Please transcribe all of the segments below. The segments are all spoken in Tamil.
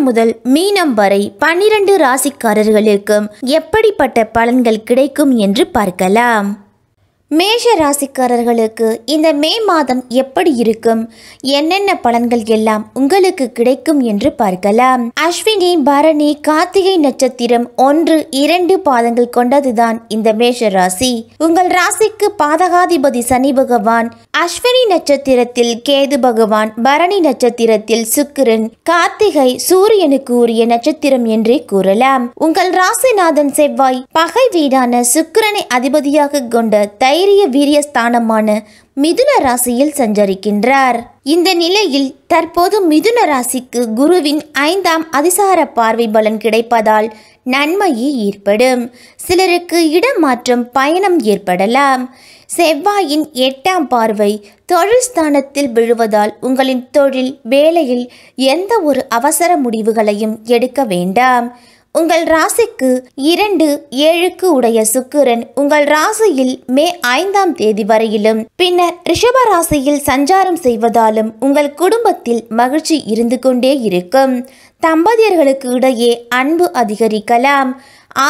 மேஷம் முதல் மீனம் வரை பன்னிரண்டு ராசிக்காரர்களுக்கும் எப்படிப்பட்ட பலன்கள் கிடைக்கும் என்று பார்க்கலாம் மேஷ ராசிக்காரர்களுக்கு இந்த மே மாதம் எப்படி இருக்கும் என்னென்ன பலன்கள் எல்லாம் உங்களுக்கு கிடைக்கும் என்று பார்க்கலாம் அஸ்வினி பரணி கார்த்திகை நட்சத்திரம் ஒன்று இரண்டு பாதங்கள் கொண்டதுதான் இந்த மேஷ ராசி உங்கள் ராசிக்கு பாதகாதிபதி சனி பகவான் அஸ்வினி நட்சத்திரத்தில் கேது பகவான் பரணி நட்சத்திரத்தில் சுக்கிரன் கார்த்திகை சூரியனுக்கு உரிய நட்சத்திரம் என்றே கூறலாம் உங்கள் ராசிநாதன் செவ்வாய் பகை வீடான சுக்கிரனை அதிபதியாக கொண்ட தை தைரிய வீரிய ஸ்தானமான மிதுன ராசியில் சஞ்சரிக்கின்றார் இந்த நிலையில் தற்போது மிதுன ராசிக்கு குருவின் ஐந்தாம் அதிசார பார்வை பலன் கிடைப்பதால் நன்மையே ஏற்படும் சிலருக்கு இடமாற்றம் பயணம் ஏற்படலாம் செவ்வாயின் எட்டாம் பார்வை தொழில் ஸ்தானத்தில் விழுவதால் உங்களின் தொழில் வேலையில் எந்த ஒரு அவசர முடிவுகளையும் எடுக்க வேண்டாம் உங்கள் ராசிக்கு இரண்டு ஏழுக்கு உடைய சுக்கிரன் உங்கள் ராசியில் மே ஐந்தாம் தேதி வரையிலும் பின்னர் ரிஷப ராசியில் சஞ்சாரம் செய்வதாலும் உங்கள் குடும்பத்தில் மகிழ்ச்சி இருந்து கொண்டே இருக்கும் தம்பதியர்களுக்கு இடையே அன்பு அதிகரிக்கலாம்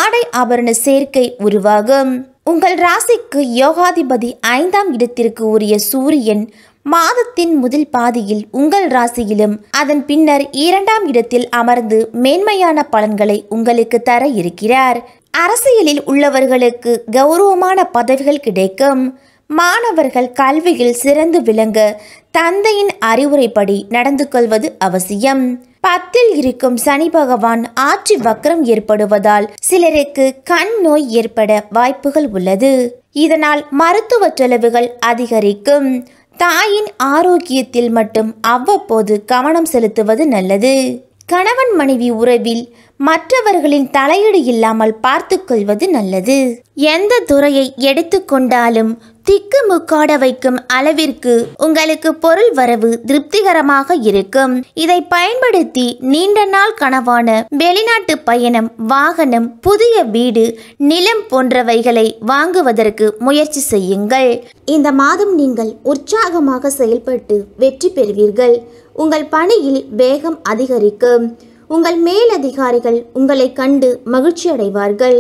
ஆடை ஆபரண சேர்க்கை உருவாகும் உங்கள் ராசிக்கு யோகாதிபதி ஐந்தாம் இடத்திற்கு உரிய சூரியன் மாதத்தின் முதல் பாதியில் உங்கள் ராசியிலும் அதன் பின்னர் இரண்டாம் இடத்தில் அமர்ந்து மேன்மையான பலன்களை உங்களுக்கு தர இருக்கிறார் அரசியலில் உள்ளவர்களுக்கு கௌரவமான பதவிகள் கிடைக்கும் மாணவர்கள் கல்வியில் சிறந்து விளங்க தந்தையின் அறிவுரைப்படி நடந்து கொள்வது அவசியம் பத்தில் இருக்கும் சனி பகவான் ஆட்சி வக்கரம் ஏற்படுவதால் சிலருக்கு கண் நோய் ஏற்பட வாய்ப்புகள் உள்ளது இதனால் மருத்துவ செலவுகள் அதிகரிக்கும் தாயின் ஆரோக்கியத்தில் மட்டும் அவ்வப்போது கவனம் செலுத்துவது நல்லது கணவன் மனைவி உறவில் மற்றவர்களின் தலையீடு இல்லாமல் பார்த்து கொள்வது நல்லது எந்த துறையை எடுத்துக்கொண்டாலும் திக்கு முக்காட வைக்கும் அளவிற்கு உங்களுக்கு பொருள் வரவு திருப்திகரமாக இருக்கும் இதை பயன்படுத்தி நீண்ட நாள் கனவான வெளிநாட்டு பயணம் வாகனம் புதிய வீடு நிலம் போன்றவைகளை வாங்குவதற்கு முயற்சி செய்யுங்கள் இந்த மாதம் நீங்கள் உற்சாகமாக செயல்பட்டு வெற்றி பெறுவீர்கள் உங்கள் பணியில் வேகம் அதிகரிக்கும் உங்கள் மேலதிகாரிகள் உங்களை கண்டு மகிழ்ச்சி அடைவார்கள்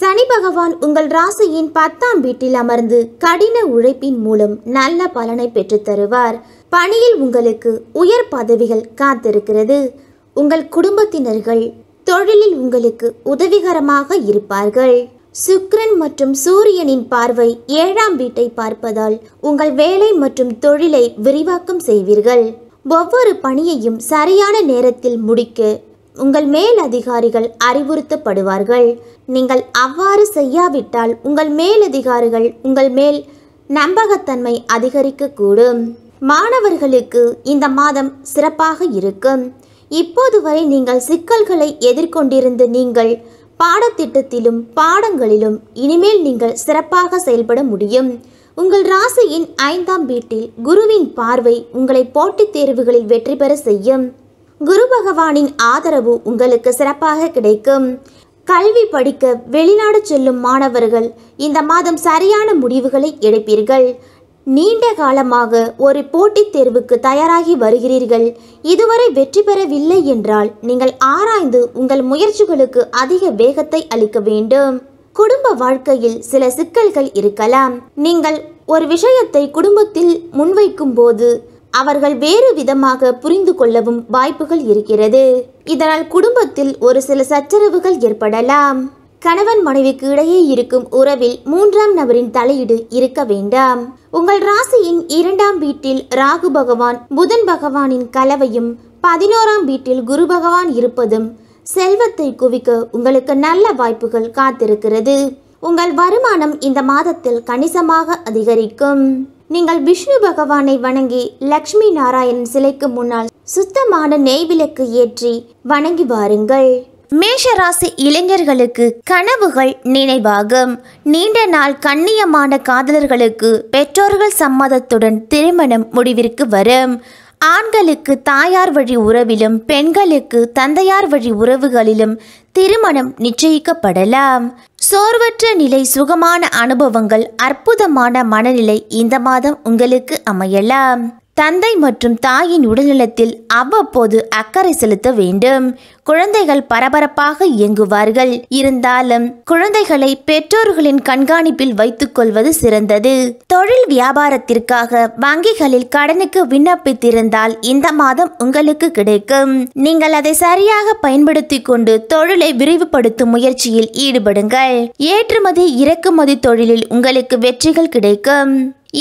சனி பகவான் உங்கள் ராசியின் பத்தாம் வீட்டில் அமர்ந்து கடின உழைப்பின் மூலம் நல்ல பலனை பெற்றுத் தருவார் பணியில் உங்களுக்கு உயர் பதவிகள் காத்திருக்கிறது உங்கள் குடும்பத்தினர்கள் தொழிலில் உங்களுக்கு உதவிகரமாக இருப்பார்கள் சுக்ரன் மற்றும் சூரியனின் பார்வை ஏழாம் வீட்டை பார்ப்பதால் உங்கள் வேலை மற்றும் தொழிலை விரிவாக்கம் செய்வீர்கள் ஒவ்வொரு பணியையும் சரியான நேரத்தில் முடிக்க உங்கள் மேல் அதிகாரிகள் அறிவுறுத்தப்படுவார்கள் நீங்கள் அவ்வாறு செய்யாவிட்டால் உங்கள் மேலதிகாரிகள் உங்கள் மேல் நம்பகத்தன்மை அதிகரிக்கக்கூடும் மாணவர்களுக்கு இந்த மாதம் சிறப்பாக இருக்கும் இப்போது வரை நீங்கள் சிக்கல்களை எதிர்கொண்டிருந்து நீங்கள் பாடத்திட்டத்திலும் பாடங்களிலும் இனிமேல் நீங்கள் சிறப்பாக செயல்பட முடியும் உங்கள் ராசியின் ஐந்தாம் வீட்டில் குருவின் பார்வை உங்களை போட்டித் தேர்வுகளில் வெற்றி பெற செய்யும் குரு பகவானின் ஆதரவு உங்களுக்கு சிறப்பாக கிடைக்கும் கல்வி படிக்க வெளிநாடு செல்லும் மாணவர்கள் இந்த மாதம் சரியான முடிவுகளை எடுப்பீர்கள் நீண்ட காலமாக ஒரு போட்டித் தேர்வுக்கு தயாராகி வருகிறீர்கள் இதுவரை வெற்றி பெறவில்லை என்றால் நீங்கள் ஆராய்ந்து உங்கள் முயற்சிகளுக்கு அதிக வேகத்தை அளிக்க வேண்டும் குடும்ப வாழ்க்கையில் சில சிக்கல்கள் இருக்கலாம் நீங்கள் ஒரு விஷயத்தை குடும்பத்தில் முன்வைக்கும் போது அவர்கள் வேறு விதமாக புரிந்து கொள்ளவும் வாய்ப்புகள் இருக்கிறது இதனால் குடும்பத்தில் ஒரு சில சச்சரவுகள் ஏற்படலாம் கணவன் மனைவிக்கு இடையே இருக்கும் உறவில் மூன்றாம் நபரின் தலையீடு இருக்க வேண்டாம் உங்கள் ராசியின் இரண்டாம் வீட்டில் ராகு பகவான் புதன் பகவானின் கலவையும் பதினோராம் வீட்டில் குரு பகவான் இருப்பதும் செல்வத்தை குவிக்க உங்களுக்கு நல்ல வாய்ப்புகள் காத்திருக்கிறது உங்கள் வருமானம் இந்த மாதத்தில் கணிசமாக அதிகரிக்கும் நீங்கள் விஷ்ணு பகவானை வணங்கி லக்ஷ்மி நாராயணன் சிலைக்கு முன்னால் சுத்தமான நெய்விளக்கு ஏற்றி வணங்கி வாருங்கள் மேஷராசி இளைஞர்களுக்கு கனவுகள் நினைவாகும் நீண்ட நாள் கண்ணியமான காதலர்களுக்கு பெற்றோர்கள் சம்மதத்துடன் திருமணம் முடிவிற்கு வரும் ஆண்களுக்கு தாயார் வழி உறவிலும் பெண்களுக்கு தந்தையார் வழி உறவுகளிலும் திருமணம் நிச்சயிக்கப்படலாம் சோர்வற்ற நிலை சுகமான அனுபவங்கள் அற்புதமான மனநிலை இந்த மாதம் உங்களுக்கு அமையலாம் தந்தை மற்றும் தாயின் உடல்நலத்தில் அவ்வப்போது அக்கறை செலுத்த வேண்டும் குழந்தைகள் பரபரப்பாக இயங்குவார்கள் இருந்தாலும் குழந்தைகளை பெற்றோர்களின் கண்காணிப்பில் வைத்துக் கொள்வது சிறந்தது தொழில் வியாபாரத்திற்காக வங்கிகளில் கடனுக்கு விண்ணப்பித்திருந்தால் இந்த மாதம் உங்களுக்கு கிடைக்கும் நீங்கள் அதை சரியாக பயன்படுத்தி கொண்டு தொழிலை விரிவுபடுத்தும் முயற்சியில் ஈடுபடுங்கள் ஏற்றுமதி இறக்குமதி தொழிலில் உங்களுக்கு வெற்றிகள் கிடைக்கும்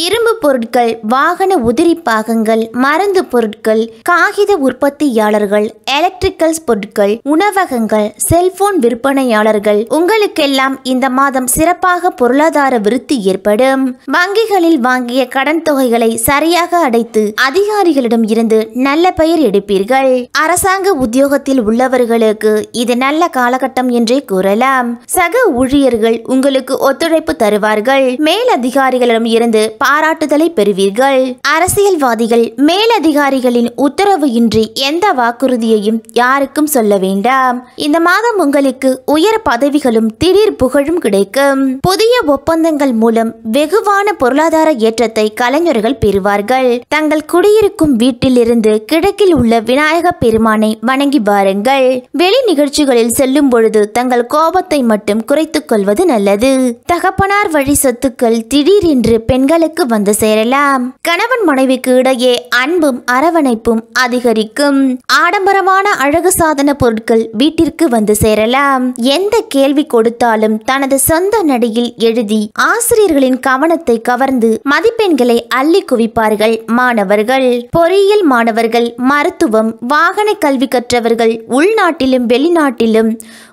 இரும்பு பொருட்கள் வாகன உதிரி பாகங்கள் மருந்து பொருட்கள் காகித உற்பத்தியாளர்கள் எலக்ட்ரிக்கல்ஸ் பொருட்கள் உணவகங்கள் செல்போன் விற்பனையாளர்கள் உங்களுக்கெல்லாம் இந்த மாதம் சிறப்பாக பொருளாதார விருத்தி ஏற்படும் வங்கிகளில் வாங்கிய கடன் தொகைகளை சரியாக அடைத்து அதிகாரிகளிடம் இருந்து நல்ல பெயர் எடுப்பீர்கள் அரசாங்க உத்தியோகத்தில் உள்ளவர்களுக்கு இது நல்ல காலகட்டம் என்றே கூறலாம் சக ஊழியர்கள் உங்களுக்கு ஒத்துழைப்பு தருவார்கள் மேலதிகாரிகளிடம் இருந்து பாராட்டுதலை பெறுவீர்கள் அரசியல்வாதிகள் மேலதிகாரிகளின் உத்தரவு இன்றி எந்த வாக்குறுதியையும் யாருக்கும் சொல்ல வேண்டாம் இந்த மாதம் உங்களுக்கு உயர் பதவிகளும் திடீர் புகழும் கிடைக்கும் புதிய ஒப்பந்தங்கள் மூலம் வெகுவான பொருளாதார ஏற்றத்தை கலைஞர்கள் பெறுவார்கள் தங்கள் குடியிருக்கும் வீட்டிலிருந்து கிழக்கில் உள்ள விநாயக பெருமானை வணங்கி பாருங்கள் வெளி நிகழ்ச்சிகளில் செல்லும் பொழுது தங்கள் கோபத்தை மட்டும் குறைத்துக் கொள்வது நல்லது தகப்பனார் வழி சொத்துக்கள் திடீரென்று பெண்களை வீட்டுக்கு வந்து சேரலாம் கணவன் மனைவிக்கு இடையே அன்பும் அரவணைப்பும் அதிகரிக்கும் ஆடம்பரமான அழகு சாதன பொருட்கள் வீட்டிற்கு வந்து சேரலாம் எந்த கேள்வி கொடுத்தாலும் தனது சொந்த நடையில் எழுதி ஆசிரியர்களின் கவனத்தை கவர்ந்து மதிப்பெண்களை அள்ளி குவிப்பார்கள் மாணவர்கள் பொறியியல் மாணவர்கள் மருத்துவம் வாகன கல்வி கற்றவர்கள் உள்நாட்டிலும் வெளிநாட்டிலும்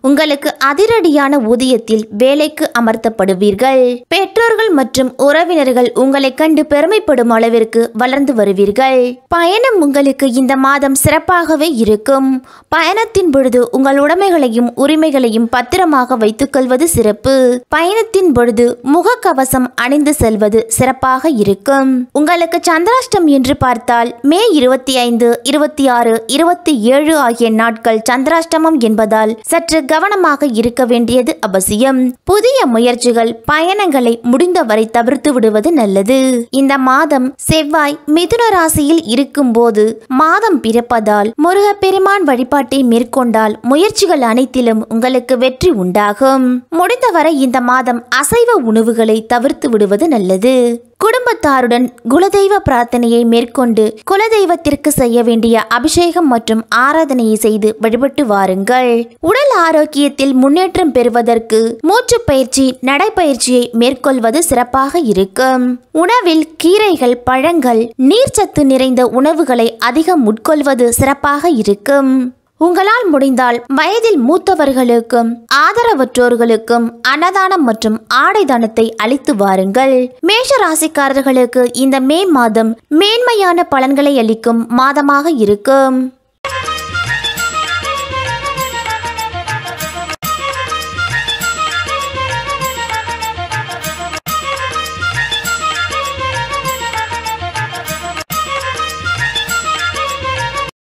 உங்களுக்கு அதிரடியான ஊதியத்தில் வேலைக்கு அமர்த்தப்படுவீர்கள் பெற்றோர்கள் மற்றும் உறவினர்கள் உங்களை கண்டு பெருமைப்படும் அளவிற்கு வளர்ந்து வருவீர்கள் பயணம் உங்களுக்கு இந்த மாதம் சிறப்பாகவே இருக்கும் பயணத்தின் பொழுது உங்கள் உடைமைகளையும் உரிமைகளையும் பத்திரமாக வைத்துக்கொள்வது சிறப்பு பயணத்தின் பொழுது முகக்கவசம் அணிந்து செல்வது சிறப்பாக இருக்கும் உங்களுக்கு சந்திராஷ்டம் என்று பார்த்தால் மே இருபத்தி ஐந்து இருபத்தி ஆறு இருபத்தி ஏழு ஆகிய நாட்கள் சந்திராஷ்டமம் என்பதால் சற்று கவனமாக இருக்க வேண்டியது அவசியம் புதிய முயற்சிகள் பயணங்களை முடிந்தவரை தவிர்த்து விடுவது நல்லது இந்த மாதம் செவ்வாய் மிதுன ராசியில் இருக்கும் போது மாதம் பிறப்பதால் முருகப்பெருமான் வழிபாட்டை மேற்கொண்டால் முயற்சிகள் அனைத்திலும் உங்களுக்கு வெற்றி உண்டாகும் முடிந்தவரை இந்த மாதம் அசைவ உணவுகளை தவிர்த்து விடுவது நல்லது குடும்பத்தாருடன் குலதெய்வ பிரார்த்தனையை மேற்கொண்டு குலதெய்வத்திற்கு செய்ய வேண்டிய அபிஷேகம் மற்றும் ஆராதனையை செய்து வழிபட்டு வாருங்கள் உடல் ஆரோக்கியத்தில் முன்னேற்றம் பெறுவதற்கு மூச்சு பயிற்சி நடைப்பயிற்சியை மேற்கொள்வது சிறப்பாக இருக்கும் உணவில் கீரைகள் பழங்கள் நீர்ச்சத்து நிறைந்த உணவுகளை அதிகம் உட்கொள்வது சிறப்பாக இருக்கும் உங்களால் முடிந்தால் வயதில் மூத்தவர்களுக்கும் ஆதரவற்றோர்களுக்கும் அன்னதானம் மற்றும் ஆடை தானத்தை அளித்து வாருங்கள் மேஷ ராசிக்காரர்களுக்கு இந்த மே மாதம் மேன்மையான பலன்களை அளிக்கும் மாதமாக இருக்கும்